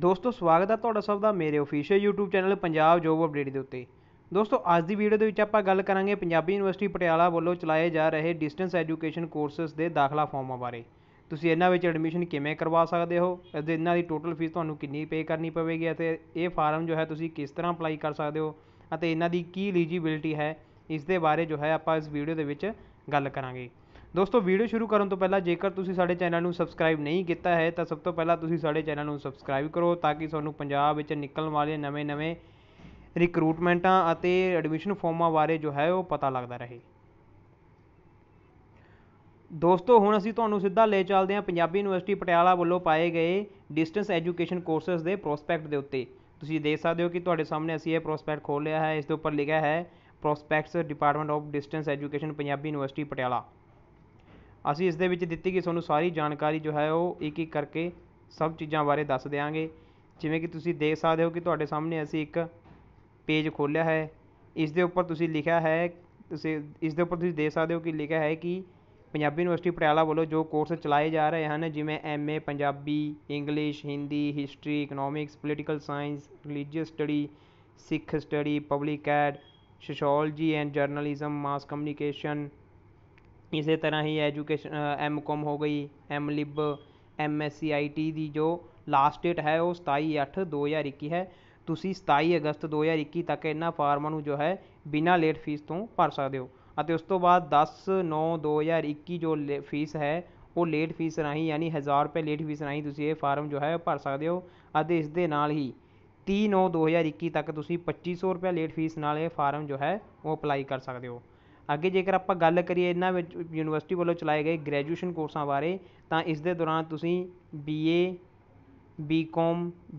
ਦੋਸਤੋ ਸਵਾਗਤ ਹੈ ਤੁਹਾਡਾ ਸਭ ਦਾ ਮੇਰੇ official YouTube channel Punjab job update ਦੇ ਉੱਤੇ ਦੋਸਤੋ ਅੱਜ ਦੀ ਵੀਡੀਓ ਦੇ ਵਿੱਚ ਆਪਾਂ ਗੱਲ ਕਰਾਂਗੇ ਪੰਜਾਬੀ ਯੂਨੀਵਰਸਿਟੀ ਪਟਿਆਲਾ ਵੱਲੋਂ ਚਲਾਏ ਜਾ ਰਹੇ ਡਿਸਟੈਂਸ ਐਜੂਕੇਸ਼ਨ ਕੋਰਸਸ ਦੇ ਦਾਖਲਾ ਫਾਰਮਾਂ ਬਾਰੇ ਤੁਸੀਂ ਇਹਨਾਂ ਵਿੱਚ ਐਡਮਿਸ਼ਨ ਕਿਵੇਂ ਕਰਵਾ ਸਕਦੇ ਹੋ ਅਤੇ ਇਹਨਾਂ ਦੀ ਟੋਟਲ ਫੀਸ ਤੁਹਾਨੂੰ ਕਿੰਨੀ ਪੇ ਕਰਨੀ ਪਵੇਗੀ ਅਤੇ ਇਹ ਫਾਰਮ ਜੋ ਹੈ ਤੁਸੀਂ ਕਿਸ ਤਰ੍ਹਾਂ ਅਪਲਾਈ ਕਰ ਸਕਦੇ ਹੋ ਅਤੇ ਇਹਨਾਂ ਦੀ ਕੀ ਐਲੀਜੀਬਿਲਟੀ ਹੈ ਇਸ ਦੇ ਬਾਰੇ ਜੋ ਹੈ ਆਪਾਂ ਇਸ ਵੀਡੀਓ ਦੇ ਵਿੱਚ ਗੱਲ ਕਰਾਂਗੇ ਦੋਸਤੋ ਵੀਡੀਓ ਸ਼ੁਰੂ ਕਰਨ ਤੋਂ ਪਹਿਲਾਂ ਜੇਕਰ ਤੁਸੀਂ ਸਾਡੇ ਚੈਨਲ ਨੂੰ ਸਬਸਕ੍ਰਾਈਬ ਨਹੀਂ ਕੀਤਾ ਹੈ ਤਾਂ ਸਭ ਤੋਂ ਪਹਿਲਾਂ ਤੁਸੀਂ ਸਾਡੇ ਚੈਨਲ ਨੂੰ ਸਬਸਕ੍ਰਾਈਬ ਕਰੋ ਤਾਂ ਕਿ ਤੁਹਾਨੂੰ ਪੰਜਾਬ ਵਿੱਚ ਨਿਕਲਣ ਵਾਲੇ ਨਵੇਂ-ਨਵੇਂ ਰਿਕਰੂਟਮੈਂਟਾਂ ਅਤੇ ਐਡਮਿਸ਼ਨ ਫਾਰਮਾਂ ਬਾਰੇ ਜੋ ਹੈ ਉਹ ਪਤਾ ਲੱਗਦਾ ਰਹੇ ਦੋਸਤੋ ਹੁਣ ਅਸੀਂ ਤੁਹਾਨੂੰ ਸਿੱਧਾ ਲੈ ਚੱਲਦੇ ਹਾਂ ਪੰਜਾਬੀ ਯੂਨੀਵਰਸਿਟੀ ਪਟਿਆਲਾ ਵੱਲੋਂ ਪਾਏ ਗਏ ਡਿਸਟੈਂਸ ਐਜੂਕੇਸ਼ਨ ਕੋਰਸਸ ਦੇ ਪ੍ਰੋਸਪੈਕਟ ਦੇ ਉੱਤੇ ਤੁਸੀਂ ਦੇਖ ਸਕਦੇ ਹੋ ਕਿ ਤੁਹਾਡੇ ਸਾਹਮਣੇ ਅਸੀਂ ਇਹ ਪ੍ਰੋਸਪੈਕਟ ਖੋਲ ਲਿਆ ਹੈ ਇਸ ਦੇ ਉੱਪਰ ਲਿਖਿਆ ਹੈ prospectus department of distance education Punjabi University Patiala ਅਸੀਂ ਇਸ ਦੇ ਵਿੱਚ ਦਿੱਤੀ ਗਈ ਤੁਹਾਨੂੰ ਸਾਰੀ ਜਾਣਕਾਰੀ ਜੋ ਹੈ ਉਹ ਇੱਕ ਇੱਕ ਕਰਕੇ ਸਭ ਚੀਜ਼ਾਂ ਬਾਰੇ ਦੱਸ ਦੇਵਾਂਗੇ ਜਿਵੇਂ ਕਿ ਤੁਸੀਂ ਦੇਖ ਸਕਦੇ ਹੋ ਕਿ ਤੁਹਾਡੇ ਸਾਹਮਣੇ ਅਸੀਂ ਇੱਕ ਪੇਜ ਖੋਲ੍ਹਿਆ ਹੈ ਇਸ ਦੇ ਉੱਪਰ ਤੁਸੀਂ ਲਿਖਿਆ ਹੈ ਤੁਸੀਂ ਇਸ ਦੇ ਉੱਪਰ ਤੁਸੀਂ ਦੇਖ ਸਕਦੇ ਹੋ ਕਿ ਲਿਖਿਆ ਹੈ ਕਿ ਪੰਜਾਬੀ ਯੂਨੀਵਰਸਿਟੀ ਪਟਿਆਲਾ ਵੱਲੋਂ ਜੋ ਕੋਰਸ ਚਲਾਏ ਜਾ ਰਹੇ ਹਨ ਜਿਵੇਂ MA Punjabi English Hindi history economics political science religious study Sikh study public ad sociology and journalism mass communication ਇਸੇ ਤਰ੍ਹਾਂ ਹੀ ਐਜੂਕੇਸ਼ਨ ਐੱਮ ਕੋਮ ਹੋ ਗਈ M lib M S C I T ਦੀ ਜੋ ਲਾਸਟ ਡੇਟ ਹੈ ਉਹ ਸਤਾਈ ਅੱਠ ਦੋ ਹਜ਼ਾਰ ਇੱਕੀ ਹੈ ਤੁਸੀਂ ਸਤਾਈ ਅਗਸਤ ਦੋ ਹਜ਼ਾਰ ਇੱਕੀ ਤੱਕ ਇਹਨਾਂ ਫਾਰਮਾਂ ਨੂੰ ਜੋ ਹੈ ਬਿਨਾਂ ਲੇਟ ਫੀਸ ਤੋਂ ਭਰ ਸਕਦੇ ਹੋ ਅਤੇ ਉਸ ਤੋਂ ਬਾਅਦ ਦਸ 9 ਦੋ ਹਜ਼ਾਰ ਇੱਕੀ ਜੋ ਲੇ ਫੀਸ ਹੈ ਉਹ ਲੇਟ ਫੀਸ ਰਾਹੀਂ ਯਾਨੀ ਹਜ਼ਾਰ ਰੁਪਏ ਲੇਟ ਫੀਸ ਰਾਹੀਂ ਤੁਸੀਂ ਇਹ ਫਾਰਮ ਜੋ ਹੈ ਭਰ ਸਕਦੇ ਹੋ ਅਤੇ ਇਸ ਦੇ ਨਾਲ ਹੀ ਤੀਹ 9 ਦੋ ਹਜ਼ਾਰ ਇੱਕੀ ਤੱਕ ਤੁਸੀਂ ਪੱਚੀ ਸੌ ਰੁਪਏ ਲੇਟ ਫੀਸ ਨਾਲ ਇਹ ਫਾਰਮ ਜੋ ਹੈ ਉਹ ਅਪਲਾਈ ਕਰ ਸਕਦੇ ਹੋ ਅੱਗੇ ਜੇਕਰ ਆਪਾਂ ਗੱਲ ਕਰੀਏ ਇਹਨਾਂ ਵਿੱਚ ਯੂਨੀਵਰਸਿਟੀ ਵੱਲੋਂ ਚਲਾਏ ਗਏ ਗ੍ਰੈਜੂਏਸ਼ਨ ਕੋਰਸਾਂ ਬਾਰੇ ਤਾਂ ਇਸ ਦੇ ਦੌਰਾਨ ਤੁਸੀਂ BA A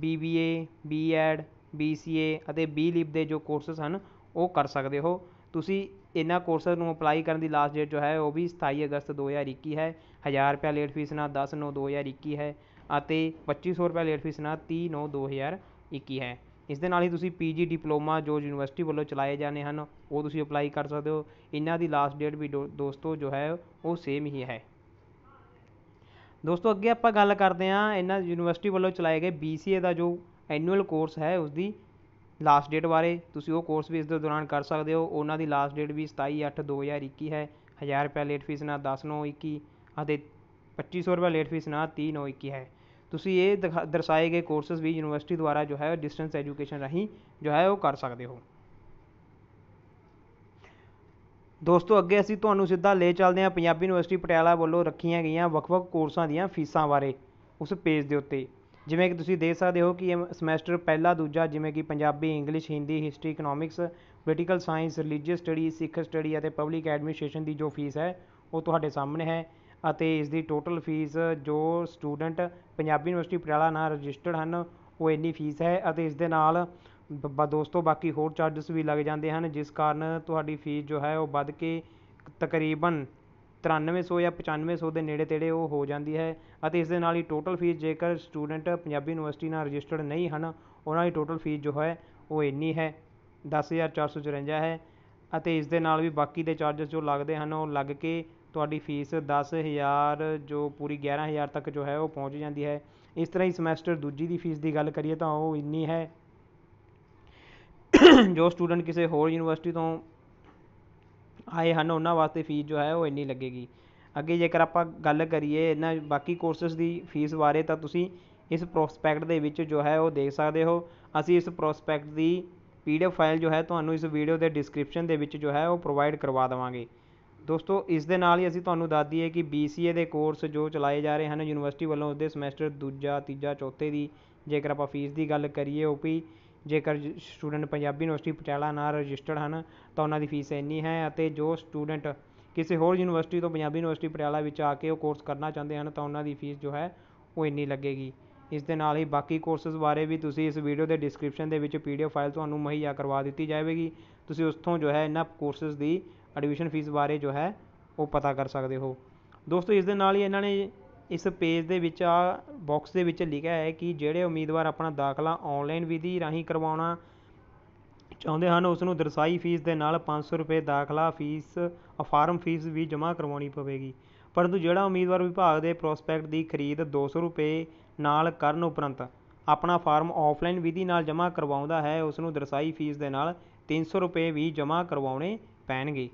BBA BEd BCA ਅਤੇ ਬੀ ਦੇ ਜੋ ਕੋਰਸਸ ਹਨ ਉਹ ਕਰ ਸਕਦੇ ਹੋ ਤੁਸੀਂ ਇਹਨਾਂ ਕੋਰਸਸ ਨੂੰ ਅਪਲਾਈ ਕਰਨ ਦੀ ਲਾਸਟ ਡੇਟ ਜੋ ਹੈ ਉਹ ਵੀ 27 ਅਗਸਤ 2021 ਹੈ 1000 ਰੁਪਏ ਲੇਟ ਫੀਸ ਨਾਲ 10 9 2021 ਹੈ ਅਤੇ 2500 ਰੁਪਏ ਲੇਟ ਫੀਸ ਨਾਲ 30 9 2021 ਹੈ ਇਸ ਦੇ ਨਾਲ ਹੀ ਤੁਸੀਂ ਪੀ ਜੀ ਡਿਪਲੋਮਾ ਜੋ ਯੂਨੀਵਰਸਿਟੀ ਵੱਲੋਂ ਚਲਾਏ ਜਾਂਦੇ ਹਨ ਉਹ ਤੁਸੀਂ ਅਪਲਾਈ ਕਰ ਸਕਦੇ ਹੋ ਇਹਨਾਂ ਦੀ ਲਾਸਟ ਡੇਟ ਵੀ ਦੋਸਤੋ ਜੋ ਹੈ ਉਹ ਸੇਮ ਹੀ ਹੈ ਦੋਸਤੋ ਅੱਗੇ ਆਪਾਂ ਗੱਲ ਕਰਦੇ ਹਾਂ ਇਹਨਾਂ ਯੂਨੀਵਰਸਿਟੀ ਵੱਲੋਂ ਚਲਾਏ ਗਏ ਬੀ ਸੀ ਏ ਦਾ ਜੋ ਐਨੂਅਲ ਕੋਰਸ ਹੈ ਉਸ ਦੀ ਲਾਸਟ ਡੇਟ ਬਾਰੇ ਤੁਸੀਂ ਉਹ ਕੋਰਸ ਵੀ ਇਸ ਦੇ ਦੌਰਾਨ ਕਰ ਸਕਦੇ ਹੋ ਉਹਨਾਂ ਦੀ ਲਾਸਟ ਡੇਟ ਵੀ 27 8 2021 ਹੈ 1000 ਰੁਪਏ ਲੇਟ ਫੀਸ ਨਾਲ 10 9 21 ਅਤੇ 2500 ਰੁਪਏ ਲੇਟ ਫੀਸ ਨਾਲ 30 9 21 ਹੈ ਤੁਸੀਂ ਇਹ ਦਿਖਾ ਦਰਸਾਏ ਗਏ ਕੋਰਸਸ ਵੀ ਯੂਨੀਵਰਸਿਟੀ ਦੁਆਰਾ ਜੋ ਹੈ ਡਿਸਟੈਂਸ ਐਜੂਕੇਸ਼ਨ ਰਾਹੀਂ ਜੋ ਹੈ ਉਹ ਕਰ ਸਕਦੇ ਹੋ ਦੋਸਤੋ ਅੱਗੇ ਅਸੀਂ ਤੁਹਾਨੂੰ ਸਿੱਧਾ ਲੈ ਚੱਲਦੇ ਹਾਂ ਪੰਜਾਬੀ ਯੂਨੀਵਰਸਿਟੀ ਪਟਿਆਲਾ ਵੱਲੋਂ ਰੱਖੀਆਂ ਗਈਆਂ ਵੱਖ-ਵੱਖ ਕੋਰਸਾਂ ਦੀਆਂ ਫੀਸਾਂ ਬਾਰੇ ਉਸ ਪੇਜ ਦੇ ਉੱਤੇ ਜਿਵੇਂ ਕਿ ਤੁਸੀਂ ਦੇਖ ਸਕਦੇ ਹੋ ਕਿ ਇਹ ਸਮੈਸਟਰ ਪਹਿਲਾ ਦੂਜਾ ਜਿਵੇਂ ਕਿ Punjabi English Hindi history economics political science religious study Sikh study ਅਤੇ ਪਬਲਿਕ ਐਡਮਿਨਿਸਟ੍ਰੇਸ਼ਨ ਦੀ ਜੋ ਫੀਸ ਹੈ ਉਹ ਤੁਹਾਡੇ ਸਾਹਮਣੇ ਹੈ ਅਤੇ ਇਸ ਦੀ ਟੋਟਲ ਫੀਸ ਜੋ ਸਟੂਡੈਂਟ ਪੰਜਾਬੀ ਯੂਨੀਵਰਸਿਟੀ ਪਟਿਆਲਾ ਨਾਲ ਰਜਿਸਟਰਡ ਹਨ ਉਹ ਇੰਨੀ ਫੀਸ ਹੈ ਅਤੇ ਇਸ ਦੇ ਨਾਲ ਬ ਦੋਸਤੋ ਬਾਕੀ ਹੋਰ ਚਾਰਜਸ ਵੀ ਲੱਗ ਜਾਂਦੇ ਹਨ ਜਿਸ ਕਾਰਨ ਤੁਹਾਡੀ ਫੀਸ ਜੋ ਹੈ ਉਹ ਵੱਧ ਕੇ ਤਕਰੀਬਨ ਤਰਾਨਵੇਂ ਸੌ ਜਾਂ ਪਚਾਨਵੇਂ ਸੌ ਦੇ ਨੇੜੇ ਤੇੜੇ ਉਹ ਹੋ ਜਾਂਦੀ ਹੈ ਅਤੇ ਇਸ ਦੇ ਨਾਲ ਹੀ ਟੋਟਲ ਫੀਸ ਜੇਕਰ ਸਟੂਡੈਂਟ ਪੰਜਾਬੀ ਯੂਨੀਵਰਸਿਟੀ ਨਾਲ ਰਜਿਸਟਰਡ ਨਹੀਂ ਹਨ ਉਹਨਾਂ ਦੀ ਟੋਟਲ ਫੀਸ ਜੋ ਹੈ ਉਹ ਇੰਨੀ ਹੈ ਦਸ ਹਜ਼ਾਰ ਚਾਰ ਸੌ ਚੁਰੰਜਾ ਹੈ ਅਤੇ ਇਸ ਦੇ ਨਾਲ ਵੀ ਬਾਕੀ ਦੇ ਚਾਰਜਸ ਜੋ ਲੱਗਦੇ ਹਨ ਉਹ ਲੱਗ ਕੇ ਤੁਹਾਡੀ ਫੀਸ ਦਸ ਹਜ਼ਾਰ ਜੋ ਪੂਰੀ ਗਿਆਰਾਂ ਹਜ਼ਾਰ ਤੱਕ ਜੋ ਹੈ ਉਹ ਪਹੁੰਚ ਜਾਂਦੀ ਹੈ ਇਸ ਤਰ੍ਹਾਂ ਹੀ ਸਮੈਸਟਰ ਦੂਜੀ ਦੀ ਫੀਸ ਦੀ ਗੱਲ ਕਰੀਏ ਤਾਂ ਉਹ ਇੰਨੀ ਹੈ ਜੋ ਸਟੂਡੈਂਟ ਕਿਸੇ ਹੋਰ ਯੂਨੀਵਰਸਿਟੀ ਤੋਂ ਆਏ ਹਨ ਉਹਨਾਂ ਵਾਸਤੇ ਫੀਸ ਜੋ ਹੈ ਉਹ ਇੰਨੀ ਲੱਗੇਗੀ ਅੱਗੇ ਜੇਕਰ ਆਪਾਂ ਗੱਲ ਕਰੀਏ ਇਹਨਾਂ ਬਾਕੀ ਕੋਰਸਸ ਦੀ ਫੀਸ ਬਾਰੇ ਤਾਂ ਤੁਸੀਂ ਇਸ ਪ੍ਰੋਸਪੈਕਟ ਦੇ ਵਿੱਚ ਜੋ ਹੈ ਉਹ ਦੇਖ ਸਕਦੇ ਹੋ ਅਸੀਂ ਇਸ ਪ੍ਰੋਸਪੈਕਟ ਦੀ ਪੀਡੀਐਫ ਫਾਈਲ ਜੋ ਹੈ ਤੁਹਾਨੂੰ ਇਸ ਵੀਡੀਓ ਦੇ ਡਿਸਕ੍ਰਿਪਸ਼ਨ ਦੇ ਵਿੱਚ ਜੋ ਹੈ ਉਹ ਪ੍ਰੋਵਾਈਡ ਕਰਵਾ ਦੇਵਾਂਗੇ ਦੋਸਤੋ ਇਸ ਦੇ ਨਾਲ ਹੀ ਅਸੀਂ ਤੁਹਾਨੂੰ ਦੱਸ ਦਈਏ ਕਿ BCA ਦੇ ਕੋਰਸ ਜੋ ਚਲਾਏ ਜਾ ਰਹੇ ਹਨ ਯੂਨੀਵਰਸਿਟੀ ਵੱਲੋਂ ਦੇ ਸਮੈਸਟਰ ਦੂਜਾ ਤੀਜਾ ਚੌਥੇ ਦੀ ਜੇਕਰ ਆਪਾਂ ਫੀਸ ਦੀ ਗੱਲ ਕਰੀਏ ਉਹ ਵੀ ਜੇਕਰ ਸਟੂਡੈਂਟ ਪੰਜਾਬੀ ਯੂਨੀਵਰਸਿਟੀ ਪਟਿਆਲਾ ਨਾਲ ਰਜਿਸਟਰਡ ਹਨ ਤਾਂ ਉਹਨਾਂ ਦੀ ਫੀਸ ਇੰਨੀ ਹੈ ਅਤੇ ਜੋ ਸਟੂਡੈਂਟ ਕਿਸੇ ਹੋਰ ਯੂਨੀਵਰਸਿਟੀ ਤੋਂ ਪੰਜਾਬੀ ਯੂਨੀਵਰਸਿਟੀ ਪਟਿਆਲਾ ਵਿੱਚ ਆ ਕੇ ਉਹ ਕੋਰਸ ਕਰਨਾ ਚਾਹੁੰਦੇ ਹਨ ਤਾਂ ਉਹਨਾਂ ਦੀ ਫੀਸ ਜੋ ਹੈ ਉਹ ਇੰਨੀ ਲੱਗੇਗੀ ਇਸ ਦੇ ਨਾਲ ਹੀ ਬਾਕੀ ਕੋਰਸਸ ਬਾਰੇ ਵੀ ਤੁਸੀਂ ਇਸ ਵੀਡੀਓ ਦੇ ਡਿਸਕ੍ਰਿਪਸ਼ਨ ਦੇ ਵਿੱਚ ਪੀਡੀਐਫ ਫਾਈਲ ਤੁਹਾਨੂੰ ਮੁਹੱਈਆ ਕਰਵਾ ਦਿੱਤੀ ਜਾਵੇਗੀ ਤੁਸੀਂ ਉਸ ਤੋਂ ਜੋ ਹੈ ਇਹਨਾਂ ਕੋਰਸਸ ਦੀ ਐਡਮਿਸ਼ਨ ਫੀਸ ਬਾਰੇ ਜੋ ਹੈ ਉਹ ਪਤਾ ਕਰ ਸਕਦੇ ਹੋ ਦੋਸਤੋ ਇਸ ਦੇ ਨਾਲ ਹੀ ਇਹਨਾਂ ਨੇ ਇਸ ਪੇਜ ਦੇ ਵਿੱਚ ਆ ਬਾਕਸ ਦੇ ਵਿੱਚ ਲਿਖਿਆ ਹੈ ਕਿ ਜਿਹੜੇ ਉਮੀਦਵਾਰ ਆਪਣਾ ਦਾਖਲਾ ਆਨਲਾਈਨ ਵਿਧੀ ਰਾਹੀਂ ਕਰਵਾਉਣਾ ਚਾਹੁੰਦੇ ਹਨ ਉਸ ਨੂੰ ਦਰਸਾਈ ਫੀਸ ਦੇ ਨਾਲ 500 ਰੁਪਏ ਦਾਖਲਾ ਫੀਸ ਫਾਰਮ ਫੀਸ ਵੀ ਜਮ੍ਹਾਂ ਕਰਵਾਉਣੀ ਪਵੇਗੀ ਪਰੰਤੂ ਜਿਹੜਾ ਉਮੀਦਵਾਰ ਵਿਭਾਗ ਦੇ ਪ੍ਰੋਸਪੈਕਟ ਦੀ ਖਰੀਦ 200 ਰੁਪਏ ਨਾਲ ਕਰਨ ਉਪਰੰਤ ਆਪਣਾ ਫਾਰਮ ਆਫਲਾਈਨ ਵਿਧੀ ਨਾਲ ਜਮ੍ਹਾਂ ਕਰਵਾਉਂਦਾ ਹੈ ਉਸ ਨੂੰ ਦਰਸਾਈ ਫੀਸ ਦੇ ਨਾਲ 300 ਰੁਪਏ ਵੀ ਜਮ੍ਹਾਂ ਕਰਵਾਉਣੇ ਪੈਣਗੇ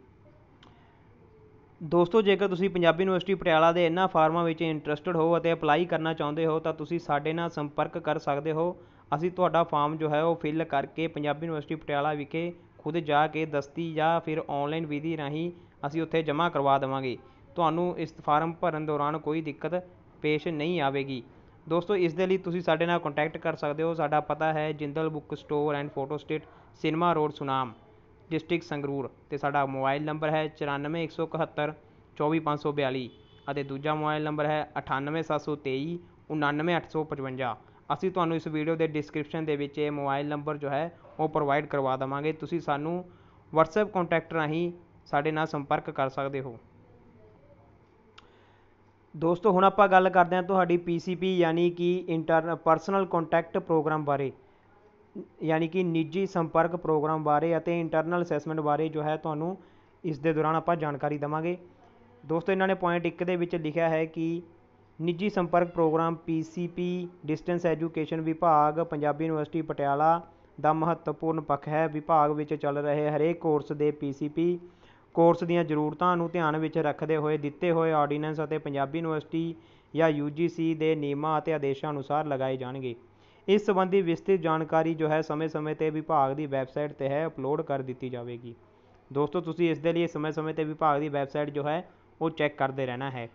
ਦੋਸਤੋ ਜੇਕਰ ਤੁਸੀਂ ਪੰਜਾਬੀ ਯੂਨੀਵਰਸਿਟੀ ਪਟਿਆਲਾ ਦੇ ਇਹਨਾਂ ਫਾਰਮਾਂ ਵਿੱਚ ਇੰਟਰਸਟਿਡ ਹੋ ਅਤੇ ਅਪਲਾਈ ਕਰਨਾ ਚਾਹੁੰਦੇ ਹੋ ਤਾਂ ਤੁਸੀਂ ਸਾਡੇ ਨਾਲ ਸੰਪਰਕ ਕਰ ਸਕਦੇ ਹੋ ਅਸੀਂ ਤੁਹਾਡਾ ਫਾਰਮ ਜੋ ਹੈ ਉਹ ਫਿਲ ਕਰਕੇ ਪੰਜਾਬੀ ਯੂਨੀਵਰਸਿਟੀ ਪਟਿਆਲਾ ਵਿਖੇ ਖੁਦ ਜਾ ਕੇ ਦਸਤੀ ਜਾਂ ਫਿਰ ਆਨਲਾਈਨ ਵਿਧੀ ਰਾਹੀਂ ਅਸੀਂ ਉੱਥੇ ਜਮ੍ਹਾਂ ਕਰਵਾ ਦੇਵਾਂਗੇ ਤੁਹਾਨੂੰ ਇਸ ਫਾਰਮ ਭਰਨ ਦੌਰਾਨ ਕੋਈ ਦਿੱਕਤ ਪੇਸ਼ ਨਹੀਂ ਆਵੇਗੀ ਦੋਸਤੋ ਇਸ ਦੇ ਲਈ ਤੁਸੀਂ ਸਾਡੇ ਨਾਲ ਕੰਟੈਕਟ ਕਰ ਸਕਦੇ ਹੋ ਸਾਡਾ ਪਤਾ ਹੈ Jindal book store and photo state cinema road Sunam district Sangrur ਅਤੇ ਸਾਡਾ ਮੋਬਾਈਲ ਨੰਬਰ ਹੈ ਚੁਰਾਨਵੇਂ ਇੱਕ ਸੌ ਇਕਹੱਤਰ ਚੌਵੀ ਪੰਜ ਸੌ ਬਿਆਲੀ ਅਤੇ ਦੂਜਾ ਮੋਬਾਈਲ ਨੰਬਰ ਹੈ ਅਠਾਨਵੇਂ ਸੱਤ ਸੌ ਤੇਈ ਉਣਾਨਵੇਂ ਅੱਠ ਸੌ ਪਚਵੰਜਾ ਅਸੀਂ ਤੁਹਾਨੂੰ ਇਸ ਵੀਡੀਓ ਦੇ ਡਿਸਕ੍ਰਿਪਸ਼ਨ ਦੇ ਵਿੱਚ ਇਹ ਮੋਬਾਈਲ ਨੰਬਰ ਜੋ ਹੈ ਉਹ ਪ੍ਰੋਵਾਈਡ ਕਰਵਾ ਦੇਵਾਂਗੇ ਤੁਸੀਂ ਸਾਨੂੰ ਵਟਸਐਪ ਕੰਟੈਕਟ ਰਾਹੀਂ ਸਾਡੇ ਨਾਲ ਸੰਪਰਕ ਕਰ ਸਕਦੇ ਹੋ ਦੋਸਤੋ ਹੁਣ ਆਪਾਂ ਗੱਲ ਕਰਦੇ ਹਾਂ ਤੁਹਾਡੀ PCP ਯਾਨੀ ਕਿ ਇੰਟਰ ਪਰਸਨਲ ਕੰਟੈਕਟ ਪ੍ਰੋਗਰਾਮ ਬਾਰੇ ਯਾਨੀ ਕਿ ਨਿੱਜੀ ਸੰਪਰਕ ਪ੍ਰੋਗਰਾਮ ਬਾਰੇ ਅਤੇ ਇੰਟਰਨਲ ਅਸੈਸਮੈਂਟ ਬਾਰੇ ਜੋ ਹੈ ਤੁਹਾਨੂੰ ਇਸ ਦੇ ਦੌਰਾਨ ਆਪਾਂ ਜਾਣਕਾਰੀ ਦੇਵਾਂਗੇ ਦੋਸਤੋ ਇਹਨਾਂ ਨੇ ਪੁਆਇੰਟ 1 ਦੇ ਵਿੱਚ ਲਿਖਿਆ ਹੈ ਕਿ ਨਿੱਜੀ ਸੰਪਰਕ ਪ੍ਰੋਗਰਾਮ ਪੀਸੀਪੀ ਡਿਸਟੈਂਸ ਐਜੂਕੇਸ਼ਨ ਵਿਭਾਗ ਪੰਜਾਬੀ ਯੂਨੀਵਰਸਿਟੀ ਪਟਿਆਲਾ ਦਾ ਮਹੱਤਵਪੂਰਨ ਪੱਖ ਹੈ ਵਿਭਾਗ ਵਿੱਚ ਚੱਲ ਰਹੇ ਹਰੇਕ ਕੋਰਸ ਦੇ ਪੀਸੀਪੀ ਕੋਰਸ ਦੀਆਂ ਜ਼ਰੂਰਤਾਂ ਨੂੰ ਧਿਆਨ ਵਿੱਚ ਰੱਖਦੇ ਹੋਏ ਦਿੱਤੇ ਹੋਏ ਆਰਡੀਨੈਂਸ ਅਤੇ ਪੰਜਾਬੀ ਯੂਨੀਵਰਸਿਟੀ ਜਾਂ ਯੂਜੀਸੀ ਦੇ ਨਿਯਮਾਂ ਅਤੇ ਆਦੇਸ਼ਾਂ ਅਨੁਸਾਰ ਲਗਾਏ ਜਾਣਗੇ ਇਸ ਸੰਬੰਧੀ ਵਿਸਤ੍ਰਿਤ ਜਾਣਕਾਰੀ ਜੋ ਹੈ ਸਮੇਂ-ਸਮੇਂ 'ਤੇ ਵਿਭਾਗ ਦੀ ਵੈਬਸਾਈਟ 'ਤੇ ਹੈ ਅਪਲੋਡ ਕਰ ਦਿੱਤੀ ਜਾਵੇਗੀ ਦੋਸਤੋ ਤੁਸੀਂ ਇਸ ਦੇ ਲਈ ਸਮੇਂ-ਸਮੇਂ 'ਤੇ ਵਿਭਾਗ ਦੀ ਵੈਬਸਾਈਟ ਜੋ ਹੈ ਉਹ ਚੈੱਕ ਕਰਦੇ ਰਹਿਣਾ ਹੈ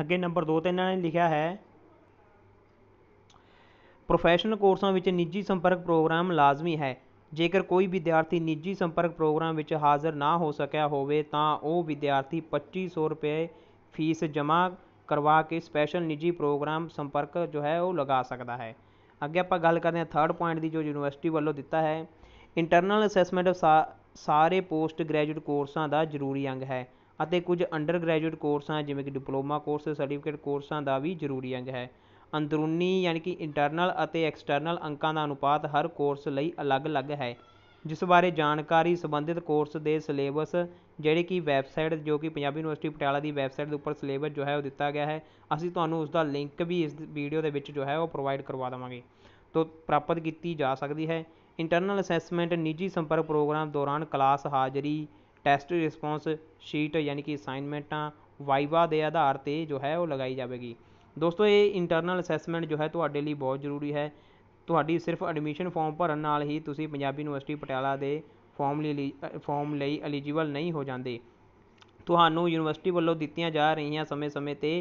ਅੱਗੇ ਨੰਬਰ 2 ਤੇ ਇਹਨਾਂ ਨੇ ਲਿਖਿਆ ਹੈ ਪ੍ਰੋਫੈਸ਼ਨਲ ਕੋਰਸਾਂ ਵਿੱਚ ਨਿੱਜੀ ਸੰਪਰਕ ਪ੍ਰੋਗਰਾਮ ਲਾਜ਼ਮੀ ਹੈ ਜੇਕਰ ਕੋਈ ਵਿਦਿਆਰਥੀ ਨਿੱਜੀ ਸੰਪਰਕ ਪ੍ਰੋਗਰਾਮ ਵਿੱਚ ਹਾਜ਼ਰ ਨਾ ਹੋ ਸਕਿਆ ਹੋਵੇ ਤਾਂ ਉਹ ਵਿਦਿਆਰਥੀ 2500 ਰੁਪਏ ਫੀਸ ਜਮ੍ਹਾਂ ਕਰਵਾ ਕੇ ਸਪੈਸ਼ਲ ਨਿੱਜੀ ਪ੍ਰੋਗਰਾਮ ਸੰਪਰਕ ਜੋ ਹੈ ਉਹ ਲਗਾ ਸਕਦਾ ਹੈ ਅੱਗੇ ਆਪਾਂ ਗੱਲ ਕਰਦੇ ਹਾਂ ਥਰਡ ਪੁਆਇੰਟ ਦੀ ਜੋ ਯੂਨੀਵਰਸਿਟੀ ਵੱਲੋਂ ਦਿੱਤਾ ਹੈ ਇੰਟਰਨਲ ਅਸੈਸਮੈਂਟ ਸਾਰੇ ਪੋਸਟ ਗ੍ਰੈਜੂਏਟ ਕੋਰਸਾਂ ਦਾ ਜ਼ਰੂਰੀ ਅੰਗ ਹੈ ਅਤੇ ਕੁਝ ਅੰਡਰ ਗ੍ਰੈਜੂਏਟ ਕੋਰਸਾਂ ਜਿਵੇਂ ਕਿ ਡਿਪਲੋਮਾ ਕੋਰਸ ਸਰਟੀਫਿਕੇਟ ਕੋਰਸਾਂ ਦਾ ਵੀ ਜ਼ਰੂਰੀ ਅੰਗ ਹੈ ਅੰਦਰੂਨੀ ਯਾਨੀ ਕਿ ਇੰਟਰਨਲ ਅਤੇ ਐਕਸਟਰਨਲ ਅੰਕਾਂ ਦਾ ਅਨੁਪਾਤ ਹਰ ਕੋਰਸ ਲਈ ਅਲੱਗ ਅਲੱਗ ਹੈ ਜਿਸ ਬਾਰੇ ਜਾਣਕਾਰੀ ਸੰਬੰਧਿਤ ਕੋਰਸ ਦੇ ਸਿਲੇਬਸ ਜਿਹੜੇ ਕਿ ਵੈਬਸਾਈਟ ਜੋ ਕਿ ਪੰਜਾਬੀ ਯੂਨੀਵਰਸਿਟੀ ਪਟਿਆਲਾ ਦੀ ਵੈਬਸਾਈਟ ਦੇ ਉੱਪਰ ਸਿਲੇਬਸ ਜੋ ਹੈ ਉਹ ਦਿੱਤਾ ਗਿਆ ਹੈ ਅਸੀਂ ਤੁਹਾਨੂੰ ਉਸਦਾ ਲਿੰਕ ਵੀ ਇਸ ਵੀਡੀਓ ਦੇ ਵਿੱਚ ਜੋ ਹੈ ਉਹ ਪ੍ਰੋਵਾਈਡ ਕਰਵਾ ਦੇਵਾਂਗੇ ਤੋਂ ਪ੍ਰਾਪਤ ਕੀਤੀ ਜਾ ਸਕਦੀ ਹੈ ਇੰਟਰਨਲ ਅਸੈਸਮੈਂਟ ਨਿੱਜੀ ਸੰਪਰਕ ਪ੍ਰੋਗਰਾਮ ਦੌਰਾਨ ਕਲਾਸ ਹਾਜ਼ਰੀ ਟੈਸਟ ਰਿਸਪੌਂਸ ਸ਼ੀਟ ਯਾਨੀ ਕਿ ਅਸਾਈਨਮੈਂਟਾਂ ਵਾਈਵਾ ਦੇ ਆਧਾਰ ਤੇ ਜੋ ਹੈ ਉਹ ਲਗਾਈ ਜਾਵੇਗੀ ਦੋਸਤੋ ਇਹ ਇੰਟਰਨਲ ਅਸੈਸਮੈਂਟ ਜੋ ਹੈ ਤੁਹਾਡੇ ਲਈ ਬਹੁਤ ਜ਼ਰੂਰੀ ਹੈ ਤੁਹਾਡੀ ਸਿਰਫ਼ ਐਡਮਿਸ਼ਨ ਫਾਰਮ ਭਰਨ ਨਾਲ ਹੀ ਤੁਸੀਂ ਪੰਜਾਬੀ ਯੂਨੀਵਰਸਿਟੀ ਪਟਿਆਲਾ ਦੇ ਫਾਰਮ ਲਈ ਫਾਰਮ ਲਈ ਐਲੀਜੀਬਲ ਨਹੀਂ ਹੋ ਜਾਂਦੇ ਤੁਹਾਨੂੰ ਯੂਨੀਵਰਸਿਟੀ ਵੱਲੋਂ ਦਿੱਤੀਆਂ ਜਾ ਰਹੀਆਂ ਸਮੇਂ ਸਮੇਂ 'ਤੇ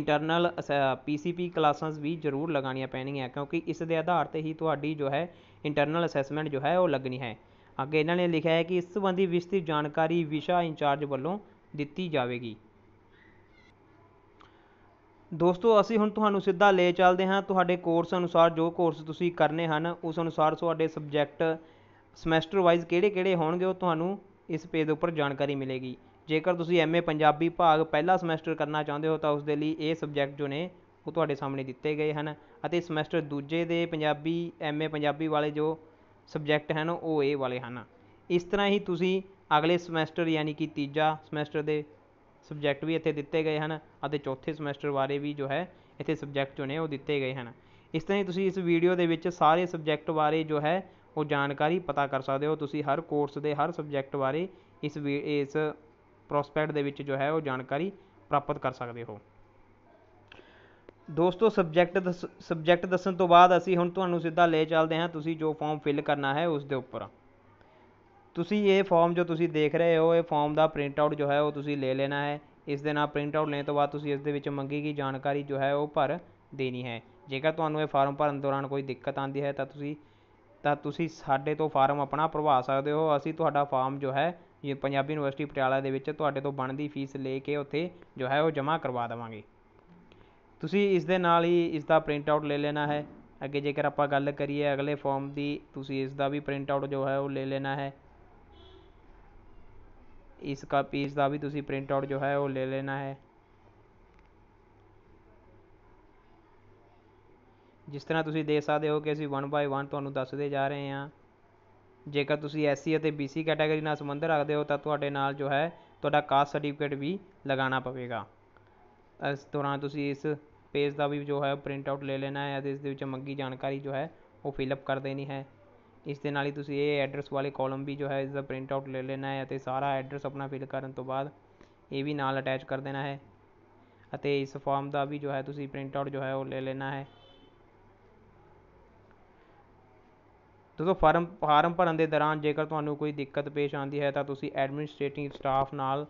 ਇੰਟਰਨਲ ਪੀਸੀਪੀ ਕਲਾਸਾਂ ਵੀ ਜ਼ਰੂਰ ਲਗਾਣੀਆਂ ਪੈਣਗੀਆਂ ਕਿਉਂਕਿ ਇਸ ਦੇ ਆਧਾਰ 'ਤੇ ਹੀ ਤੁਹਾਡੀ ਜੋ ਹੈ ਇੰਟਰਨਲ ਅਸੈਸਮੈਂਟ ਜੋ ਹੈ ਉਹ ਲੱਗਣੀ ਹੈ ਅੱਗੇ ਇਹਨਾਂ ਨੇ ਲਿਖਿਆ ਹੈ ਕਿ ਇਸ ਸੰਬੰਧੀ ਵਿਸਤ੍ਰਿਤ ਜਾਣਕਾਰੀ ਵਿਸ਼ਾ ਇੰਚਾਰਜ ਵੱਲੋਂ ਦਿੱਤੀ ਜਾਵੇਗੀ ਦੋਸਤੋ ਅਸੀਂ ਹੁਣ ਤੁਹਾਨੂੰ ਸਿੱਧਾ ਲੈ ਚੱਲਦੇ ਹਾਂ ਤੁਹਾਡੇ ਕੋਰਸ ਅਨੁਸਾਰ ਜੋ ਕੋਰਸ ਤੁਸੀਂ ਕਰਨੇ ਹਨ ਉਸ ਅਨੁਸਾਰ ਤੁਹਾਡੇ ਸਬਜੈਕਟ ਸਮੈਸਟਰ ਵਾਈਜ਼ ਕਿਹੜੇ ਕਿਹੜੇ ਹੋਣਗੇ ਉਹ ਤੁਹਾਨੂੰ ਇਸ ਪੇਜ ਦੇ ਉੱਪਰ ਜਾਣਕਾਰੀ ਮਿਲੇਗੀ ਜੇਕਰ ਤੁਸੀਂ ਐਮਏ ਪੰਜਾਬੀ ਭਾਗ ਪਹਿਲਾ ਸਮੈਸਟਰ ਕਰਨਾ ਚਾਹੁੰਦੇ ਹੋ ਤਾਂ ਉਸ ਦੇ ਲਈ ਇਹ ਸਬਜੈਕਟ ਜੋ ਨੇ ਉਹ ਤੁਹਾਡੇ ਸਾਹਮਣੇ ਦਿੱਤੇ ਗਏ ਹਨ ਅਤੇ ਸਮੈਸਟਰ ਦੂਜੇ ਦੇ ਪੰਜਾਬੀ ਐਮਏ ਪੰਜਾਬੀ ਵਾਲੇ ਜੋ ਸਬਜੈਕਟ ਹਨ ਉਹ ਇਹ ਵਾਲੇ ਹਨ ਇਸ ਤਰ੍ਹਾਂ ਹੀ ਤੁਸੀਂ ਅਗਲੇ ਸਮੈਸਟਰ ਯਾਨੀ ਕਿ ਤੀਜਾ ਸਮੈਸਟਰ ਦੇ ਸਬਜੈਕਟ ਵੀ ਇੱਥੇ ਦਿੱਤੇ ਗਏ ਹਨ ਅਤੇ ਚੌਥੇ ਸਮੈਸਟਰ ਬਾਰੇ ਵੀ ਜੋ ਹੈ ਇੱਥੇ ਸਬਜੈਕਟ ਜੋ ਨੇ ਉਹ ਦਿੱਤੇ ਗਏ ਹਨ ਇਸ ਤਰ੍ਹਾਂ ਹੀ ਤੁਸੀਂ ਇਸ ਵੀਡੀਓ ਦੇ ਵਿੱਚ ਸਾਰੇ ਸਬਜੈਕਟ ਬਾਰੇ ਜੋ ਹੈ ਉਹ ਜਾਣਕਾਰੀ ਪਤਾ ਕਰ ਸਕਦੇ ਹੋ ਤੁਸੀਂ ਹਰ ਕੋਰਸ ਦੇ ਹਰ ਸਬਜੈਕਟ ਬਾਰੇ ਇਸ ਇਸ ਪ੍ਰੋਸਪੈਕਟ ਦੇ ਵਿੱਚ ਜੋ ਹੈ ਉਹ ਜਾਣਕਾਰੀ ਪ੍ਰਾਪਤ ਕਰ ਸਕਦੇ ਹੋ ਦੋਸਤੋ ਸਬਜੈਕਟ ਸਬਜੈਕਟ ਦੱਸਣ ਤੋਂ ਬਾਅਦ ਅਸੀਂ ਹੁਣ ਤੁਹਾਨੂੰ ਸਿੱਧਾ ਲੈ ਚੱਲਦੇ ਹਾਂ ਤੁਸੀਂ ਜੋ ਫਾਰਮ ਫਿਲ ਕਰਨਾ ਹੈ ਉਸ ਦੇ ਉੱਪਰ ਤੁਸੀਂ ਇਹ ਫਾਰਮ ਜੋ ਤੁਸੀਂ ਦੇਖ ਰਹੇ ਹੋ ਇਹ ਫਾਰਮ ਦਾ ਪ੍ਰਿੰਟ ਆਊਟ ਜੋ ਹੈ ਉਹ ਤੁਸੀਂ ਲੈ ਲੈਣਾ ਹੈ ਇਸ ਦੇ ਨਾਲ ਪ੍ਰਿੰਟ ਆਊਟ ਲੈਣ ਤੋਂ ਬਾਅਦ ਤੁਸੀਂ ਇਸ ਦੇ ਵਿੱਚ ਮੰਗੀ ਗਈ ਜਾਣਕਾਰੀ ਜੋ ਹੈ ਉਹ ਭਰ ਦੇਣੀ ਹੈ ਜੇਕਰ ਤੁਹਾਨੂੰ ਇਹ ਫਾਰਮ ਭਰਨ ਦੌਰਾਨ ਕੋਈ ਦਿੱਕਤ ਆਉਂਦੀ ਹੈ ਤਾਂ ਤੁਸੀਂ ਤਾਂ ਤੁਸੀਂ ਸਾਡੇ ਤੋਂ ਫਾਰਮ ਆਪਣਾ ਭਰਵਾ ਸਕਦੇ ਹੋ ਅਸੀਂ ਤੁਹਾਡਾ ਫਾਰਮ ਜੋ ਹੈ ਇਹ ਪੰਜਾਬੀ ਯੂਨੀਵਰਸਿਟੀ ਪਟਿਆਲਾ ਦੇ ਵਿੱਚ ਤੁਹਾਡੇ ਤੋਂ ਬਣਦੀ ਫੀਸ ਲੈ ਕੇ ਉੱਥੇ ਜੋ ਹੈ ਉਹ ਜਮ੍ਹਾਂ ਕਰਵਾ ਦੇਵਾਂਗੇ ਤੁਸੀਂ ਇਸ ਦੇ ਨਾਲ ਹੀ ਇਸ ਦਾ ਪ੍ਰਿੰਟ ਆਊਟ ਲੈ ਲੈਣਾ ਹੈ ਅੱਗੇ ਜੇਕਰ ਆਪਾਂ ਗੱਲ ਕਰੀਏ ਅਗਲੇ ਫਾਰਮ ਦੀ ਤੁਸੀਂ ਇਸ ਦਾ ਵੀ ਪ੍ਰਿੰਟ ਆਊਟ ਜੋ ਹੈ ਉਹ ਲੈ ਲੈਣਾ ਹੈ ਇਸ ਕਾ पीस ਦਾ ਵੀ ਤੁਸੀਂ ਪ੍ਰਿੰਟ ਆਊਟ ਜੋ ਹੈ ਉਹ ਲੈ ਲੈਣਾ ਹੈ ਜਿਸ ਤਰ੍ਹਾਂ ਤੁਸੀਂ ਦੇਖ ਸਕਦੇ ਹੋ ਕਿ ਅਸੀਂ 1 ਬਾਈ 1 ਤੁਹਾਨੂੰ ਦੱਸਦੇ ਜਾ ਰਹੇ ਹਾਂ ਜੇਕਰ ਤੁਸੀਂ ਐਸਸੀ ਅਤੇ ਬੀਸੀ ਕੈਟਾਗਰੀ ਨਾਲ ਸੰਬੰਧ ਰੱਖਦੇ ਹੋ ਤਾਂ ਤੁਹਾਡੇ ਨਾਲ ਜੋ ਹੈ ਤੁਹਾਡਾ ਕਾਸਟ ਸਰਟੀਫਿਕੇਟ ਵੀ ਲਗਾਉਣਾ ਪਵੇਗਾ ਇਸ ਦੌਰਾਨ ਤੁਸੀਂ ਇਸ ਪੇਜ ਦਾ ਵੀ ਜੋ ਹੈ ਪ੍ਰਿੰਟ ਆਊਟ ਲੈ ਲੈਣਾ ਹੈ ਅਤੇ ਇਸ ਦੇ ਵਿੱਚ ਮੰਗੀ ਜਾਣਕਾਰੀ ਜੋ ਹੈ ਉਹ ਫਿਲ ਅਪ ਕਰ ਦੇਣੀ ਹੈ ਇਸ ਦੇ ਨਾਲ ਹੀ ਤੁਸੀਂ ਇਹ ਐਡਰੈਸ ਵਾਲੇ ਕਾਲਮ ਵੀ ਜੋ ਹੈ ਇਸ ਦਾ ਪ੍ਰਿੰਟ ਆਊਟ ਲੈ ਲੈਣਾ ਹੈ ਅਤੇ ਸਾਰਾ ਐਡਰੈਸ ਆਪਣਾ ਫਿਲ ਕਰਨ ਤੋਂ ਬਾਅਦ ਇਹ ਵੀ ਨਾਲ ਅਟੈਚ ਕਰ ਦੇਣਾ ਹੈ ਅਤੇ ਇਸ ਫਾਰਮ ਦਾ ਵੀ ਜੋ ਹੈ ਤੁਸੀਂ ਪ੍ਰਿੰਟ ਆਊਟ ਜੋ ਹੈ ਉਹ ਲੈ ਲੈਣਾ ਹੈ ਦੋਸਤੋ ਫਾਰਮ ਫਾਰਮ ਭਰਨ ਦੇ ਦੌਰਾਨ ਜੇਕਰ ਤੁਹਾਨੂੰ ਕੋਈ ਦਿੱਕਤ ਪੇਸ਼ ਆਉਂਦੀ ਹੈ ਤਾਂ ਤੁਸੀਂ ਐਡਮਿਨਿਸਟ੍ਰੇਟਿੰਗ ਸਟਾਫ ਨਾਲ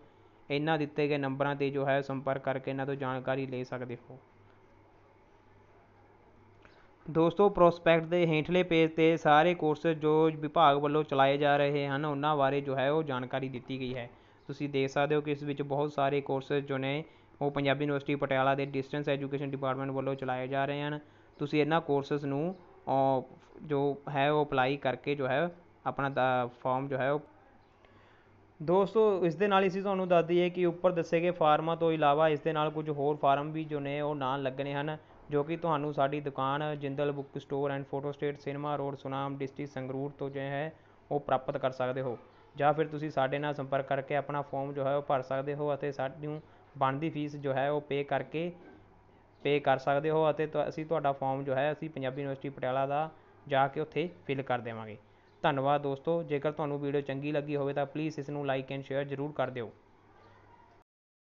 ਇਹਨਾਂ ਦਿੱਤੇ ਗਏ ਨੰਬਰਾਂ 'ਤੇ ਜੋ ਹੈ ਸੰਪਰਕ ਕਰਕੇ ਇਹਨਾਂ ਤੋਂ ਜਾਣਕਾਰੀ ਲੈ ਸਕਦੇ ਹੋ ਦੋਸਤੋ ਪ੍ਰੋਸਪੈਕਟ ਦੇ ਹੇਠਲੇ ਪੇਜ 'ਤੇ ਸਾਰੇ ਕੋਰਸ ਜੋ ਵਿਭਾਗ ਵੱਲੋਂ ਚਲਾਏ ਜਾ ਰਹੇ ਹਨ ਉਹਨਾਂ ਬਾਰੇ ਜੋ ਹੈ ਉਹ ਜਾਣਕਾਰੀ ਦਿੱਤੀ ਗਈ ਹੈ ਤੁਸੀਂ ਦੇਖ ਸਕਦੇ ਹੋ ਕਿ ਇਸ ਵਿੱਚ ਬਹੁਤ ਸਾਰੇ ਕੋਰਸ ਜੋ ਨੇ ਉਹ ਪੰਜਾਬੀ ਯੂਨੀਵਰਸਿਟੀ ਪਟਿਆਲਾ ਦੇ ਡਿਸਟੈਂਸ ਐਜੂਕੇਸ਼ਨ ਡਿਪਾਰਟਮੈਂਟ ਵੱਲੋਂ ਚਲਾਏ ਜਾ ਰਹੇ ਹਨ ਤੁਸੀਂ ਇਹਨਾਂ ਕੋਰਸਸ ਨੂੰ ਜੋ ਹੈ ਉਹ ਅਪਲਾਈ ਕਰਕੇ ਜੋ ਹੈ ਆਪਣਾ ਫਾਰਮ ਜੋ ਹੈ ਉਹ ਦੋਸਤੋ ਇਸ ਦੇ ਨਾਲ ਹੀ ਸੀ ਤੁਹਾਨੂੰ ਦੱਸ ਦਈਏ ਕਿ ਉੱਪਰ ਦੱਸੇ ਗਏ ਫਾਰਮਾਂ ਤੋਂ ਇਲਾਵਾ ਇਸ ਦੇ ਨਾਲ ਕੁਝ ਹੋਰ ਫਾਰਮ ਵੀ ਜੋ ਨੇ ਉਹ ਨਾਲ ਲੱਗਣੇ ਹਨ ਜੋ ਕਿ ਤੁਹਾਨੂੰ ਸਾਡੀ ਦੁਕਾਨ Jindal book store and photo state cinema road Sunam district Sangrur ਤੋਂ ਜੋ ਹੈ ਉਹ ਪ੍ਰਾਪਤ ਕਰ ਸਕਦੇ ਹੋ ਜਾਂ ਫਿਰ ਤੁਸੀਂ ਸਾਡੇ ਨਾਲ ਸੰਪਰਕ ਕਰਕੇ ਆਪਣਾ ਫਾਰਮ ਜੋ ਹੈ ਉਹ ਭਰ ਸਕਦੇ ਹੋ ਅਤੇ ਸਾਨੂੰ ਬਣਦੀ ਫੀਸ ਜੋ ਹੈ ਉਹ ਪੇ ਕਰਕੇ ਪੇ ਕਰ ਸਕਦੇ ਹੋ ਅਤੇ ਅਸੀਂ ਤੁਹਾਡਾ ਫਾਰਮ ਜੋ ਹੈ ਅਸੀਂ ਪੰਜਾਬੀ ਯੂਨੀਵਰਸਿਟੀ ਪਟਿਆਲਾ ਦਾ ਜਾ ਕੇ ਉੱਥੇ ਫਿਲ ਕਰ ਦੇਵਾਂਗੇ ਧੰਨਵਾਦ ਦੋਸਤੋ ਜੇਕਰ ਤੁਹਾਨੂੰ ਵੀਡੀਓ ਚੰਗੀ ਲੱਗੀ ਹੋਵੇ ਤਾਂ ਪਲੀਜ਼ ਇਸ ਨੂੰ ਲਾਈਕ ਐਂਡ ਸ਼ੇਅਰ ਜ਼ਰੂਰ ਕਰ ਦਿਓ